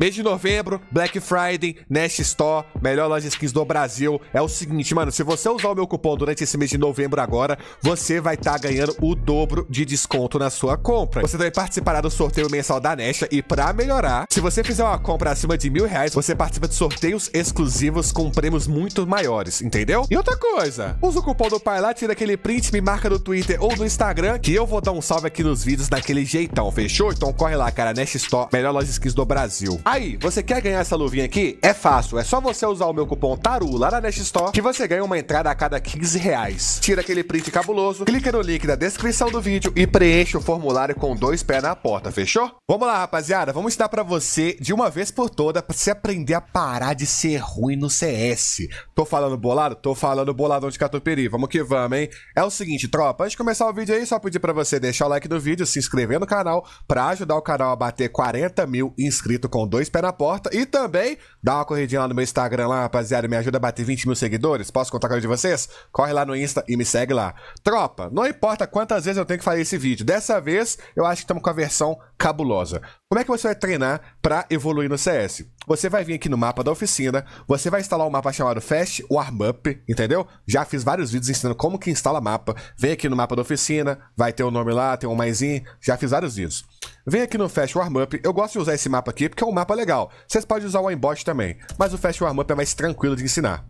Mês de novembro, Black Friday, Nest Store, melhor loja de skins do Brasil. É o seguinte, mano, se você usar o meu cupom durante esse mês de novembro agora, você vai estar tá ganhando o dobro de desconto na sua compra. Você também participará do sorteio mensal da Nest e pra melhorar, se você fizer uma compra acima de mil reais, você participa de sorteios exclusivos com prêmios muito maiores, entendeu? E outra coisa, usa o cupom do pai lá, tira aquele print, me marca no Twitter ou no Instagram, que eu vou dar um salve aqui nos vídeos daquele jeitão, fechou? Então corre lá, cara, Nest Store, melhor loja de skins do Brasil. Aí, você quer ganhar essa luvinha aqui? É fácil, é só você usar o meu cupom TARU lá na Nest Store que você ganha uma entrada a cada 15 reais. Tira aquele print cabuloso, clica no link da descrição do vídeo e preenche o formulário com dois pés na porta, fechou? Vamos lá, rapaziada, vamos ensinar pra você de uma vez por toda pra você aprender a parar de ser ruim no CS. Tô falando bolado? Tô falando boladão de catupiry, vamos que vamos, hein? É o seguinte, tropa, antes de começar o vídeo aí, só pedir pra você deixar o like do vídeo, se inscrever no canal pra ajudar o canal a bater 40 mil inscritos com dois dois pés na porta. E também dá uma corridinha lá no meu Instagram lá, rapaziada. Me ajuda a bater 20 mil seguidores. Posso contar com a de vocês? Corre lá no Insta e me segue lá. Tropa, não importa quantas vezes eu tenho que fazer esse vídeo. Dessa vez, eu acho que estamos com a versão cabulosa. Como é que você vai treinar para evoluir no CS. Você vai vir aqui no mapa da oficina, você vai instalar um mapa chamado Fast Warmup, entendeu? Já fiz vários vídeos ensinando como que instala mapa. Vem aqui no mapa da oficina, vai ter o um nome lá, tem um maisinho, já fiz vários vídeos. Vem aqui no Fast Warmup, eu gosto de usar esse mapa aqui porque é um mapa legal. Vocês podem usar o aimbot também, mas o Fast Warmup é mais tranquilo de ensinar.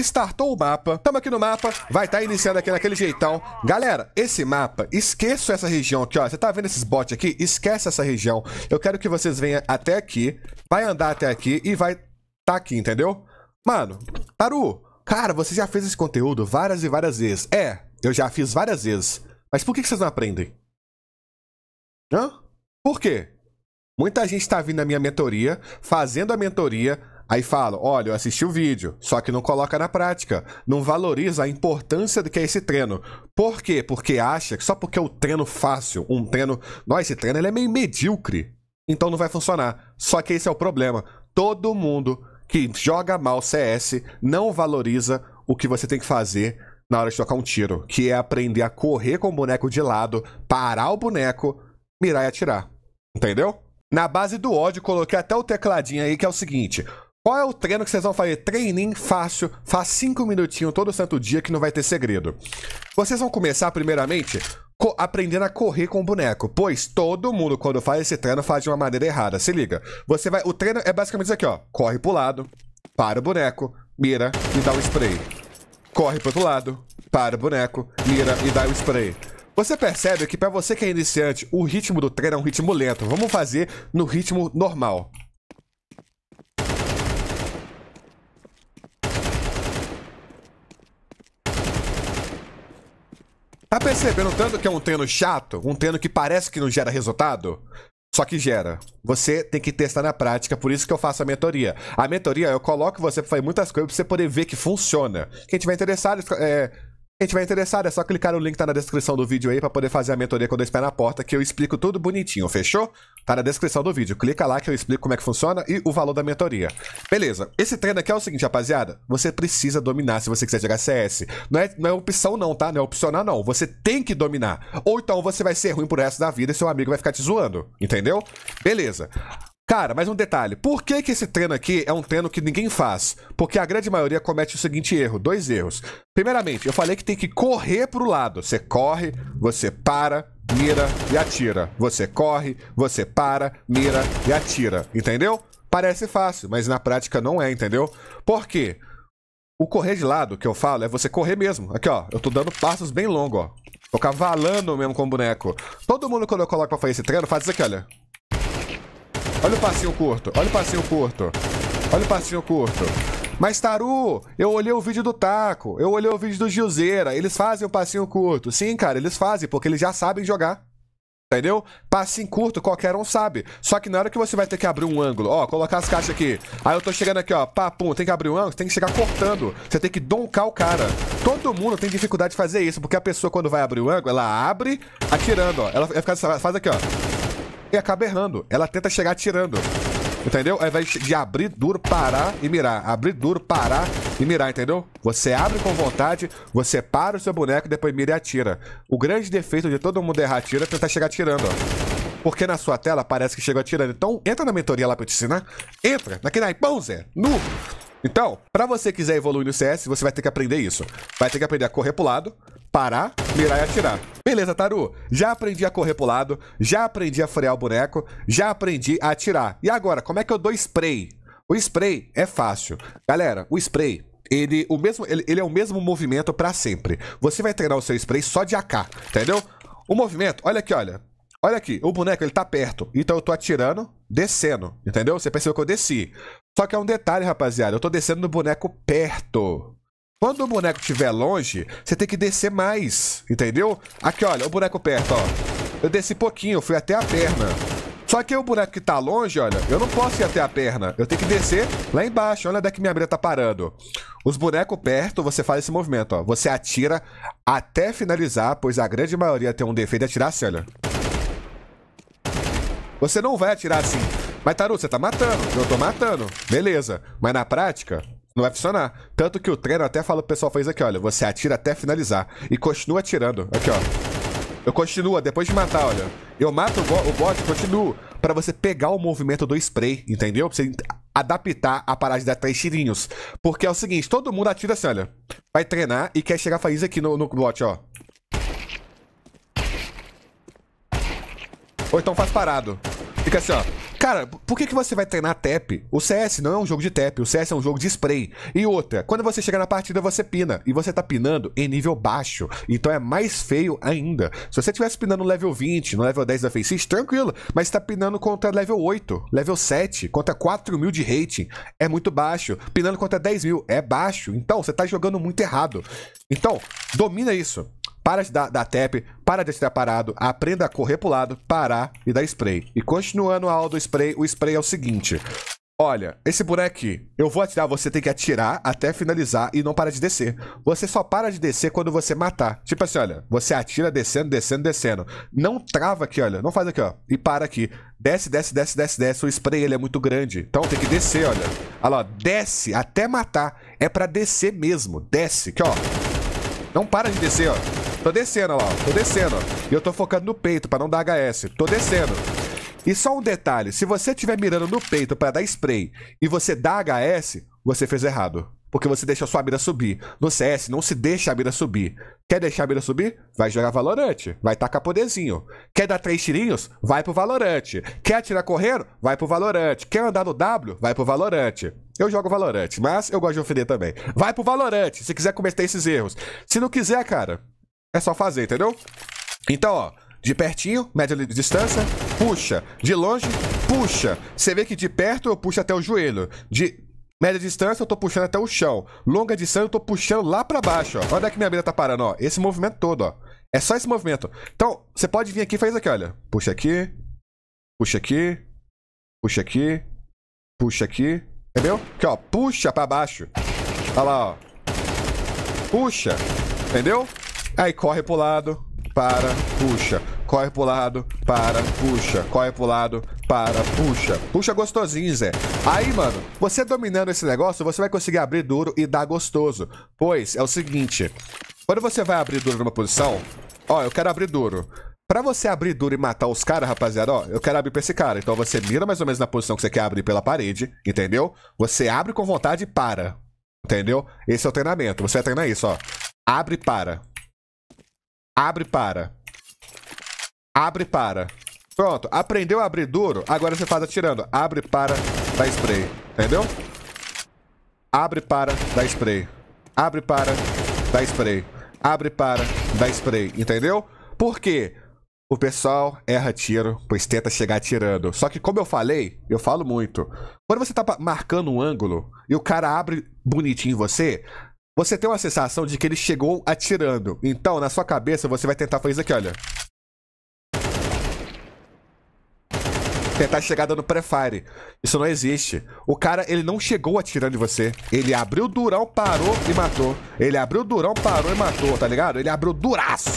Startou o mapa. Tamo aqui no mapa. Vai estar tá iniciando aqui naquele jeitão. Galera, esse mapa, esqueço essa região aqui, ó. Você tá vendo esses bots aqui? Esquece essa região. Eu quero que vocês venham até aqui. Vai andar até aqui e vai tá aqui, entendeu? Mano, Taru, cara, você já fez esse conteúdo várias e várias vezes. É, eu já fiz várias vezes. Mas por que, que vocês não aprendem? Hã? Por quê? Muita gente tá vindo na minha mentoria, fazendo a mentoria, Aí fala, olha, eu assisti o vídeo, só que não coloca na prática, não valoriza a importância do que é esse treino. Por quê? Porque acha que só porque é o treino fácil, um treino, não, esse treino ele é meio medíocre, então não vai funcionar. Só que esse é o problema. Todo mundo que joga mal CS não valoriza o que você tem que fazer na hora de tocar um tiro, que é aprender a correr com o boneco de lado, parar o boneco, mirar e atirar. Entendeu? Na base do ódio, coloquei até o tecladinho aí que é o seguinte: qual é o treino que vocês vão fazer? Treininho fácil, faz 5 minutinhos todo santo dia que não vai ter segredo. Vocês vão começar, primeiramente, co aprendendo a correr com o boneco, pois todo mundo, quando faz esse treino, faz de uma maneira errada. Se liga, você vai. O treino é basicamente isso aqui, ó: corre pro lado, para o boneco, mira e dá o spray. Corre pro outro lado, para o boneco, mira e dá o spray. Você percebe que para você que é iniciante, o ritmo do treino é um ritmo lento. Vamos fazer no ritmo normal. Tá percebendo tanto que é um treino chato? Um treino que parece que não gera resultado? Só que gera. Você tem que testar na prática, por isso que eu faço a mentoria. A mentoria, eu coloco você pra fazer muitas coisas pra você poder ver que funciona. Quem tiver interessado, é, quem tiver interessado, é só clicar no link que tá na descrição do vídeo aí para poder fazer a mentoria com dois pés na porta, que eu explico tudo bonitinho, fechou? Tá na descrição do vídeo. Clica lá que eu explico como é que funciona e o valor da mentoria. Beleza. Esse treino aqui é o seguinte, rapaziada. Você precisa dominar se você quiser jogar CS. Não é, não é opção não, tá? Não é opcional não. Você tem que dominar. Ou então você vai ser ruim pro resto da vida e seu amigo vai ficar te zoando. Entendeu? Beleza. Cara, mais um detalhe. Por que, que esse treino aqui é um treino que ninguém faz? Porque a grande maioria comete o seguinte erro, dois erros. Primeiramente, eu falei que tem que correr pro lado. Você corre, você para, mira e atira. Você corre, você para, mira e atira. Entendeu? Parece fácil, mas na prática não é, entendeu? Por quê? O correr de lado que eu falo é você correr mesmo. Aqui, ó. Eu tô dando passos bem longos, ó. Tô cavalando mesmo com o boneco. Todo mundo, quando eu coloco pra fazer esse treino, faz isso aqui, olha. Olha o passinho curto. Olha o passinho curto. Olha o passinho curto. Mas, Taru, eu olhei o vídeo do Taco, eu olhei o vídeo do Gilzeira, eles fazem o passinho curto. Sim, cara, eles fazem, porque eles já sabem jogar. Entendeu? Passinho curto, qualquer um sabe. Só que na hora que você vai ter que abrir um ângulo, ó, colocar as caixas aqui. Aí eu tô chegando aqui, ó, pum, tem que abrir um ângulo, tem que chegar cortando. Você tem que doncar o cara. Todo mundo tem dificuldade de fazer isso, porque a pessoa quando vai abrir o ângulo, ela abre atirando, ó. Ela, ela faz aqui, ó e acaba errando. Ela tenta chegar atirando. Entendeu? Ao invés de abrir duro, parar e mirar. Abrir duro, parar e mirar, entendeu? Você abre com vontade, você para o seu boneco, depois mira e atira. O grande defeito de todo mundo errar atira é tentar chegar atirando, ó. Porque na sua tela parece que chegou atirando. Então, entra na mentoria lá pra eu te ensinar. Entra, naquele naipão, Zé. Nu. Então, pra você quiser evoluir no CS, você vai ter que aprender isso. Vai ter que aprender a correr pro lado, parar, mirar e atirar. Beleza, Taru. Já aprendi a correr pro lado, já aprendi a frear o boneco, já aprendi a atirar. E agora, como é que eu dou spray? O spray é fácil. Galera, o spray ele, o mesmo, ele, ele, é o mesmo movimento para sempre. Você vai treinar o seu spray só de AK, entendeu? O movimento, olha aqui, olha. Olha aqui, o boneco ele tá perto, então eu tô atirando, descendo, entendeu? Você percebeu que eu desci. Só que é um detalhe, rapaziada. Eu tô descendo no boneco perto. Quando o boneco estiver longe, você tem que descer mais, entendeu? Aqui, olha, o boneco perto, ó. Eu desci pouquinho, fui até a perna. Só que o boneco que tá longe, olha, eu não posso ir até a perna. Eu tenho que descer lá embaixo. Olha onde é que minha mira tá parando. Os bonecos perto, você faz esse movimento, ó. Você atira até finalizar, pois a grande maioria tem um defeito de atirar assim, olha. Você não vai atirar assim. Mas, Taru, você tá matando. Eu tô matando. Beleza. Mas na prática, não vai funcionar. Tanto que o treino até fala pro pessoal fazer aqui, olha. Você atira até finalizar. E continua atirando. Aqui, ó. Eu continuo, depois de matar, olha. Eu mato o, bo o bot, continuo. para você pegar o movimento do spray, entendeu? Pra você adaptar a parada de dar três tirinhos. Porque é o seguinte, todo mundo atira assim, olha. Vai treinar e quer chegar a fazer isso aqui no, no bot, ó. Ou então faz parado. Fica assim, ó. Cara, por que, que você vai treinar tap? O CS não é um jogo de tap, o CS é um jogo de spray. E outra, quando você chega na partida, você pina. E você tá pinando em nível baixo. Então é mais feio ainda. Se você tivesse pinando no level 20, no level 10 da Faces, tranquilo. Mas tá pinando contra level 8, level 7, contra 4 mil de rating. É muito baixo. Pinando contra 10 mil, é baixo. Então, você tá jogando muito errado. Então, domina isso. Para de dar, tap, para de estar parado, aprenda a correr pro lado, parar e dar spray. E continuando a aula do spray, o spray é o seguinte. Olha, esse boneco aqui, eu vou atirar, você tem que atirar até finalizar e não para de descer. Você só para de descer quando você matar. Tipo assim, olha, você atira descendo, descendo, descendo. Não trava aqui, olha, não faz aqui, ó, e para aqui. Desce, desce, desce, desce, desce. O spray ele é muito grande. Então tem que descer, olha. Olha lá, desce até matar. É pra descer mesmo. Desce, aqui, ó. Não para de descer, ó. Tô descendo, ó. Tô descendo. E eu tô focando no peito pra não dar HS. Tô descendo. E só um detalhe. Se você estiver mirando no peito pra dar spray e você dá HS, você fez errado. Porque você deixa a sua mira subir. No CS, não se deixa a mira subir. Quer deixar a mira subir? Vai jogar Valorante. Vai tacar poderzinho. Quer dar três tirinhos? Vai pro Valorante. Quer atirar correndo? Vai pro Valorante. Quer andar no W? Vai pro Valorante. Eu jogo Valorante, mas eu gosto de ofender também. Vai pro Valorante, se quiser cometer esses erros. Se não quiser, cara, é só fazer, entendeu? Então, ó, de pertinho, média de distância, puxa. De longe, puxa. Você vê que de perto eu puxo até o joelho. De média distância eu tô puxando até o chão. Longa distância eu tô puxando lá pra baixo, ó. Olha é que minha mira tá parando, ó. Esse movimento todo, ó. É só esse movimento. Então, você pode vir aqui e fazer isso aqui, olha. Puxa aqui, puxa aqui, puxa aqui, puxa aqui. Entendeu? Aqui, ó. Puxa pra baixo. Olha lá, ó. Puxa. Entendeu? Aí corre pro lado, para, puxa. Corre pro lado, para, puxa. Corre pro lado, para, puxa. Puxa gostosinho, Zé. Aí, mano, você dominando esse negócio, você vai conseguir abrir duro e dar gostoso. Pois é o seguinte: quando você vai abrir duro numa posição, ó, eu quero abrir duro. Pra você abrir duro e matar os caras, rapaziada, ó, eu quero abrir pra esse cara. Então você mira mais ou menos na posição que você quer abrir pela parede, entendeu? Você abre com vontade e para. Entendeu? Esse é o treinamento. Você vai treinar isso, ó. Abre e para. Abre para. Abre para. Pronto, aprendeu a abrir duro, agora você faz atirando. Abre para, dá spray. Entendeu? Abre para, dá spray. Abre para, dá spray. Abre para, dá spray. Entendeu? Por quê? O pessoal erra tiro, pois tenta chegar atirando. Só que, como eu falei, eu falo muito. Quando você tá marcando um ângulo e o cara abre bonitinho em você, você tem uma sensação de que ele chegou atirando. Então, na sua cabeça, você vai tentar fazer isso aqui, olha. tentar chegar dando pré-fire. Isso não existe. O cara, ele não chegou atirando em você. Ele abriu durão, parou e matou. Ele abriu durão, parou e matou, tá ligado? Ele abriu duraço.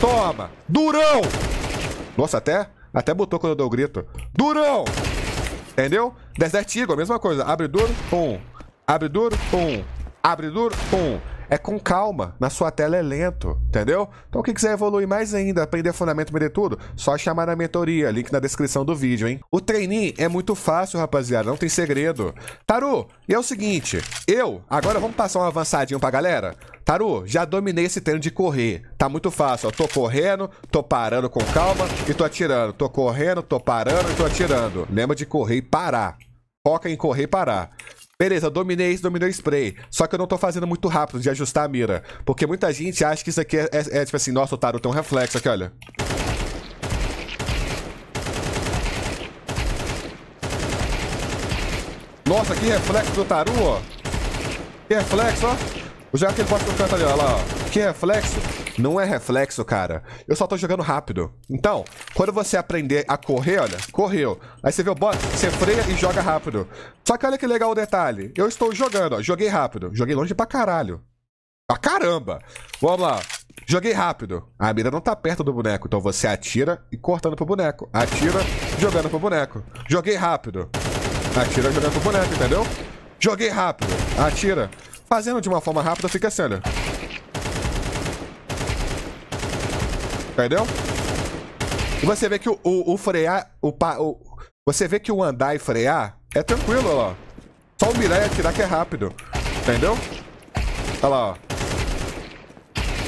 Toma! Durão! Nossa, até, até botou quando eu dou o grito. Durão! Entendeu? Desert Eagle, mesma coisa. Abre duro, pum. Abre duro, pum. Abre duro, pum. é com calma, na sua tela é lento, entendeu? Então quem quiser evoluir mais ainda, aprender fundamento, medir tudo, só chamar na mentoria, link na descrição do vídeo, hein? O treininho é muito fácil, rapaziada, não tem segredo. Taru, e é o seguinte, eu, agora vamos passar um avançadinho pra galera? Taru, já dominei esse treino de correr, tá muito fácil, ó, tô correndo, tô parando com calma e tô atirando, tô correndo, tô parando e tô atirando. Lembra de correr e parar, foca em correr e parar. Beleza, dominei esse dominei o spray. Só que eu não tô fazendo muito rápido de ajustar a mira. Porque muita gente acha que isso aqui é, é, é tipo assim, nossa, o Taru tem um reflexo aqui, olha. Nossa, que reflexo do Taru, ó. Que reflexo, ó. O jogo que ele pode no ali, ó. Lá, ó. Que reflexo. Não é reflexo, cara. Eu só tô jogando rápido. Então, quando você aprender a correr, olha, correu. Aí você vê o bot, você freia e joga rápido. Só que olha que legal o detalhe. Eu estou jogando, ó. Joguei rápido. Joguei longe pra caralho. Pra caramba! Vamos lá. Joguei rápido. A mira não tá perto do boneco, então você atira e cortando pro boneco. Atira, jogando pro boneco. Joguei rápido. Atira, jogando pro boneco, entendeu? Joguei rápido. Atira. Fazendo de uma forma rápida fica assim, Assim, Entendeu? E você vê que o, o, o frear. O, o, você vê que o andar e frear é tranquilo, ó. Só o mirar e atirar que é rápido. Entendeu? Olha lá, ó.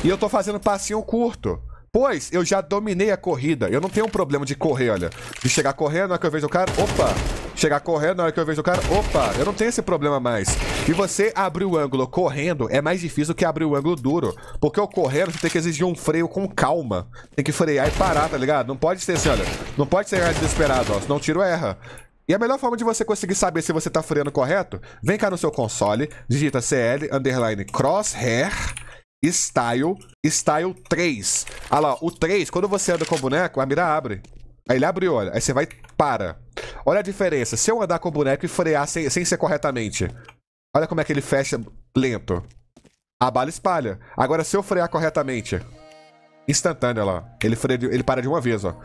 E eu tô fazendo passinho curto. Pois eu já dominei a corrida. Eu não tenho um problema de correr, olha. De chegar correndo, na é que eu vejo o cara. Opa! chegar correndo, na hora que eu vejo o cara, opa, eu não tenho esse problema mais. E você abrir o ângulo correndo é mais difícil que abrir o ângulo duro, porque o correndo você tem que exigir um freio com calma. Tem que frear e parar, tá ligado? Não pode ser assim, olha, não pode ser desesperado, ó, senão o tiro erra. E a melhor forma de você conseguir saber se você tá freando correto, vem cá no seu console, digita CL, underline, crosshair, style, style 3. Olha lá, o 3, quando você anda com o boneco, a mira abre. Aí ele abre e olha. Aí você vai para. Olha a diferença. Se eu andar com o boneco e frear sem, sem ser corretamente, olha como é que ele fecha lento. A bala espalha. Agora, se eu frear corretamente, instantânea lá. Ele, freia de, ele para de uma vez, ó.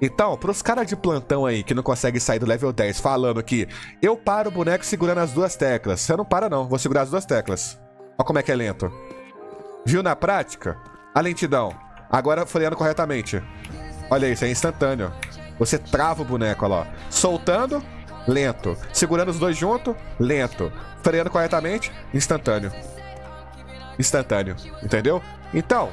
Então, pros caras de plantão aí que não conseguem sair do level 10 falando que eu paro o boneco segurando as duas teclas. Você não para, não. Vou segurar as duas teclas. Olha como é que é lento. Viu na prática? A lentidão. Agora freando corretamente. Olha isso, é instantâneo. Você trava o boneco, olha lá. Soltando, lento. Segurando os dois junto, lento. Freando corretamente, instantâneo. Instantâneo, entendeu? Então,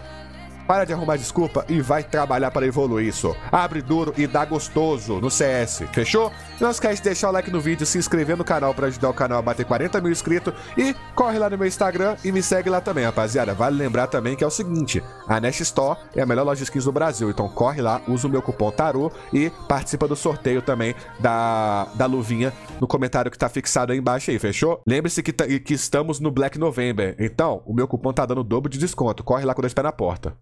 para de arrumar desculpa e vai trabalhar para evoluir isso. Abre duro e dá gostoso no CS, fechou? Não esquece de deixar o like no vídeo, se inscrever no canal para ajudar o canal a bater 40 mil inscritos e corre lá no meu Instagram e me segue lá também, rapaziada. Vale lembrar também que é o seguinte, a Nest Store é a melhor loja de skins do Brasil, então corre lá, usa o meu cupom TARU e participa do sorteio também da, da luvinha no comentário que tá fixado aí embaixo aí, fechou? Lembre-se que, tá, que estamos no Black November, então o meu cupom tá dando dobro de desconto, corre lá com dois pés na porta.